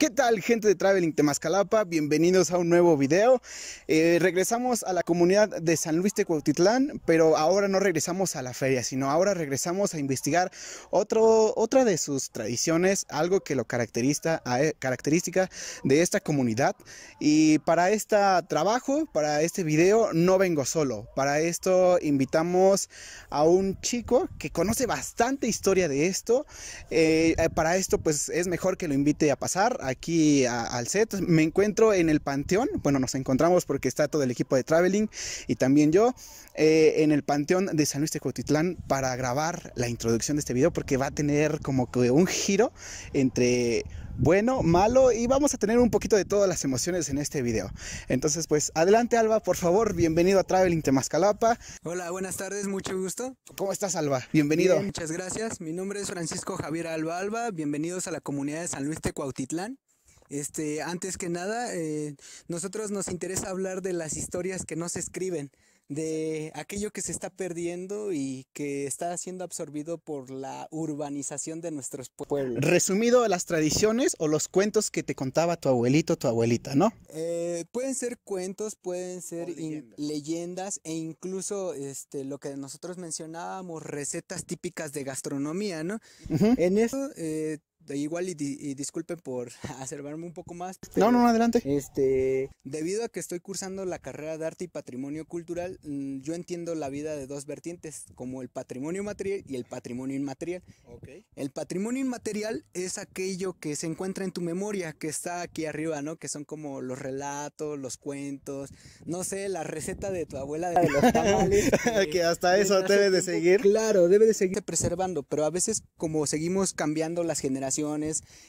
¿Qué tal gente de Traveling Temascalapa? Bienvenidos a un nuevo video. Eh, regresamos a la comunidad de San Luis de Cuautitlán, pero ahora no regresamos a la feria, sino ahora regresamos a investigar otro, otra de sus tradiciones, algo que lo caracteriza, eh, característica de esta comunidad. Y para este trabajo, para este video, no vengo solo. Para esto invitamos a un chico que conoce bastante historia de esto. Eh, para esto pues es mejor que lo invite a pasar, aquí al set. Me encuentro en el Panteón, bueno, nos encontramos porque está todo el equipo de Traveling y también yo eh, en el Panteón de San Luis Tecotitlán para grabar la introducción de este video porque va a tener como que un giro entre bueno, malo y vamos a tener un poquito de todas las emociones en este video. Entonces, pues adelante Alba, por favor, bienvenido a Traveling Temascalapa. Hola, buenas tardes, mucho gusto. ¿Cómo estás Alba? Bienvenido. muchas gracias. Mi nombre es Francisco Javier Alba Alba. Bienvenidos a la comunidad de San Luis Tecuautitlán. Este, antes que nada, eh, nosotros nos interesa hablar de las historias que no se escriben, de aquello que se está perdiendo y que está siendo absorbido por la urbanización de nuestros pueblos. Resumido, a las tradiciones o los cuentos que te contaba tu abuelito, tu abuelita, ¿no? Eh, pueden ser cuentos, pueden ser leyendas. e incluso este, lo que nosotros mencionábamos, recetas típicas de gastronomía, ¿no? En eso eh, este, igual y, disculpen por acervarme un poco más. no, no, adelante. Este, debido a que estoy cursando la carrera de arte y patrimonio cultural, mm, yo entiendo la vida de dos vertientes, como el patrimonio material y el patrimonio inmaterial. El patrimonio inmaterial es aquello que se encuentra en tu memoria, que está aquí arriba, ¿no? Que son como los relatos, los cuentos, no sé, la receta de tu abuela de los tamales. que, eh, hasta eso debe de seguir. Claro, debe de seguir preservando, pero a veces como seguimos cambiando las generaciones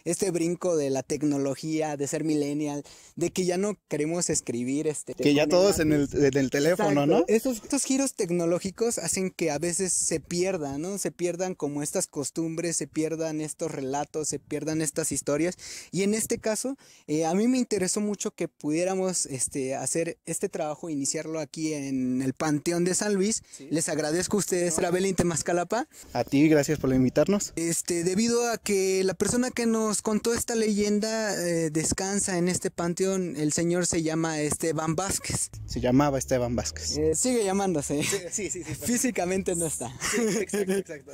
este brinco de la tecnología, de ser millennial, de que ya no queremos escribir este... Que ya todos en el, teléfono, ¿no? Estos, estos giros tecnológicos hacen que a veces se pierdan, ¿no? Se pierdan como estas costumbres, se pierdan estos relatos, se pierdan estas historias. Y en este caso, eh, a mí me interesó mucho que pudiéramos este, hacer este trabajo, iniciarlo aquí en el Panteón de San Luis. Les agradezco a ustedes, Rabelín Temascalapa. A ti, gracias por invitarnos. Este, debido a que la la persona que nos contó esta leyenda eh, descansa en este panteón. El señor se llama Esteban Vázquez. Se llamaba Esteban Vázquez. Eh, sigue llamándose. Sí, sí, sí. Físicamente no está. Sí, exacto, exacto.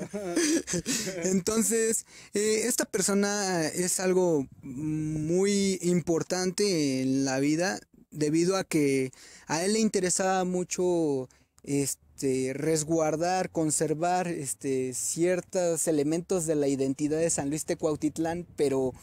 Entonces, eh, esta persona es algo muy importante en la vida debido a que a él le interesaba mucho este, resguardar, conservar este, ciertos elementos de la identidad de San Luis Tecuautitlán, pero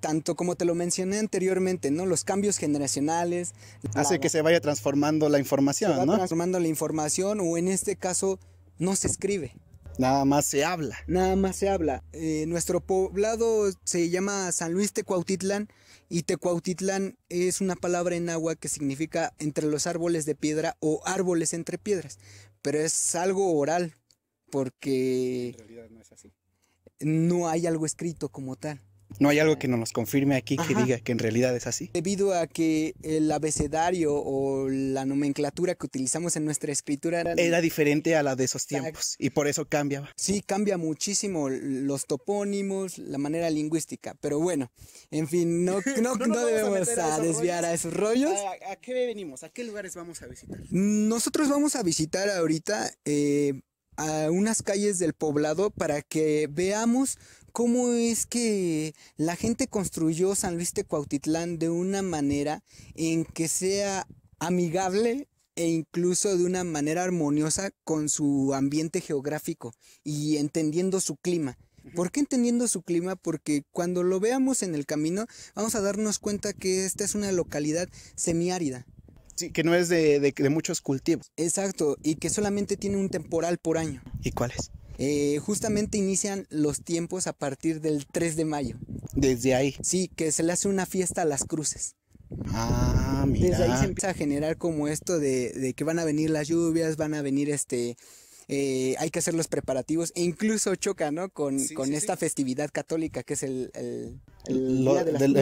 tanto como te lo mencioné anteriormente, ¿no? Los cambios generacionales. Hace que se vaya transformando la información, ¿no? Transformando la información o en este caso no se escribe. Nada más se habla. Nada más se habla. Eh, nuestro poblado se llama San Luis Tecuautitlán y Tecuautitlán es una palabra en agua que significa entre los árboles de piedra o árboles entre piedras, pero es algo oral porque en realidad no es así. No hay algo escrito como tal. No hay algo que no nos confirme aquí que diga que en realidad es así. Debido a que el abecedario o la nomenclatura que utilizamos en nuestra escritura era, diferente a la de esos tiempos y por eso cambiaba. Sí, cambia muchísimo los topónimos, la manera lingüística, pero bueno, en fin, no, debemos desviar a esos rollos. ¿A, qué venimos? ¿A qué lugares vamos a visitar? Nosotros vamos a visitar ahorita... Eh, a unas calles del poblado para que veamos cómo es que la gente construyó San Luis Tecuautitlán de una manera en que sea amigable e incluso de una manera armoniosa con su ambiente geográfico y entendiendo su clima. ¿Por qué entendiendo su clima? Porque cuando lo veamos en el camino vamos a darnos cuenta que esta es una localidad semiárida. Sí, que no es de, de muchos cultivos. Exacto, y que solamente tiene un temporal por año. ¿Y cuál es? Eh, justamente inician los tiempos a partir del 3 de mayo. ¿Desde ahí? Sí, que se le hace una fiesta a las cruces. Ah, mira. Desde ahí se empieza a generar como esto de, que van a venir las lluvias, van a venir este... Eh, hay que hacer los preparativos e incluso choca, ¿no? Con, con esta festividad católica que es el, el,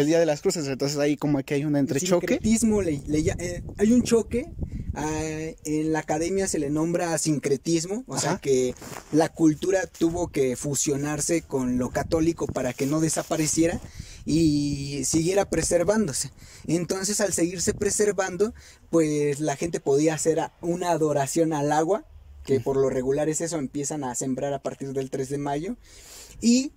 día de las Cruces. Entonces ahí como que hay un entrechoque. Le, eh, hay un choque en la academia se le nombra sincretismo, o sea que la cultura tuvo que fusionarse con lo católico para que no desapareciera y siguiera preservándose. Entonces al seguirse preservando, pues la gente podía hacer una adoración al agua, que por lo regular es eso, empiezan a sembrar a partir del 3 de mayo, y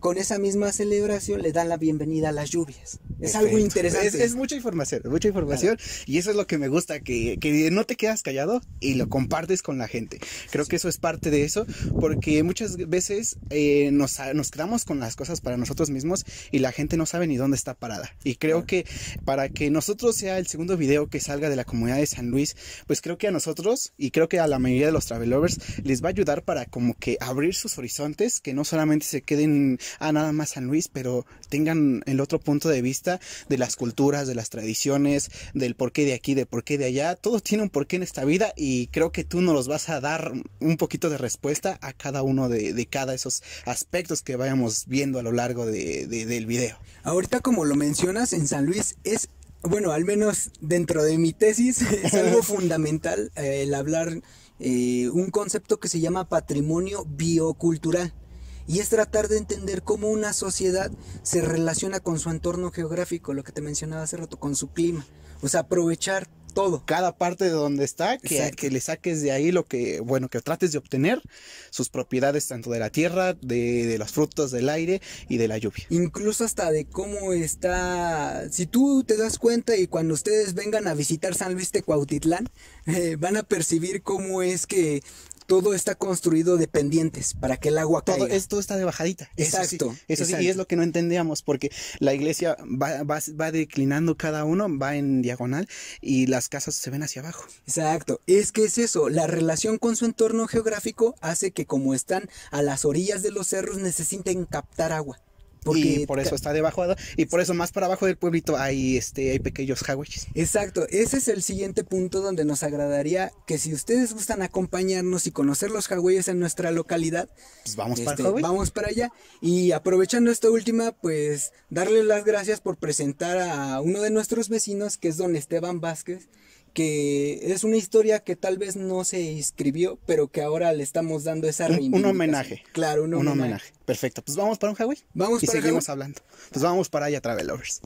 con esa misma celebración le dan la bienvenida a las lluvias. Es algo interesante. Es, mucha información, mucha información. Y eso es lo que me gusta, que, que, no te quedas callado y lo compartes con la gente. Creo que eso es parte de eso, porque muchas veces eh, nos, nos, quedamos con las cosas para nosotros mismos y la gente no sabe ni dónde está parada. Y creo que para que nosotros sea el segundo video que salga de la comunidad de San Luis, pues creo que a nosotros y creo que a la mayoría de los travelovers les va a ayudar para como que abrir sus horizontes, que no solamente se queden a ah, nada más San Luis, pero tengan el otro punto de vista de las culturas, de las tradiciones, del porqué de aquí, del porqué de allá. Todo tiene un porqué en esta vida y creo que tú nos los vas a dar un poquito de respuesta a cada uno de, cada esos aspectos que vayamos viendo a lo largo del video. Ahorita, como lo mencionas, en San Luis es bueno, al menos dentro de mi tesis es algo fundamental eh, el hablar eh, un concepto que se llama patrimonio biocultural y es tratar de entender cómo una sociedad se relaciona con su entorno geográfico, lo que te mencionaba hace rato, con su clima. O sea, aprovechar todo. Cada parte de donde está, que, le saques de ahí lo que, bueno, que trates de obtener sus propiedades tanto de la tierra, de, los frutos del aire y de la lluvia. Incluso hasta de cómo está, si tú te das cuenta y cuando ustedes vengan a visitar San Luis de Cuautitlán, eh, van a percibir cómo es que todo está construido de pendientes para que el agua caiga. está de bajadita. Exacto. Eso, sí, y es lo que no entendíamos, porque la iglesia va, declinando cada uno, va en diagonal y las casas se ven hacia abajo. Exacto. Es que es eso, la relación con su entorno geográfico hace que como están a las orillas de los cerros necesiten captar agua y por eso está debajo y por eso más para abajo del pueblito hay este hay pequeños hawaiis. Exacto, ese es el siguiente punto donde nos agradaría que si ustedes gustan acompañarnos y conocer los jagüeyes en nuestra localidad, pues vamos para este, vamos para allá y aprovechando esta última, pues darle las gracias por presentar a uno de nuestros vecinos que es Don Esteban Vázquez que es una historia que tal vez no se escribió, pero que ahora le estamos dando esa rima un homenaje. Claro, un homenaje. Un homenaje. Perfecto. Pues vamos para un highway. Vamos y seguimos hablando. Pues vamos para allá, Travelovers.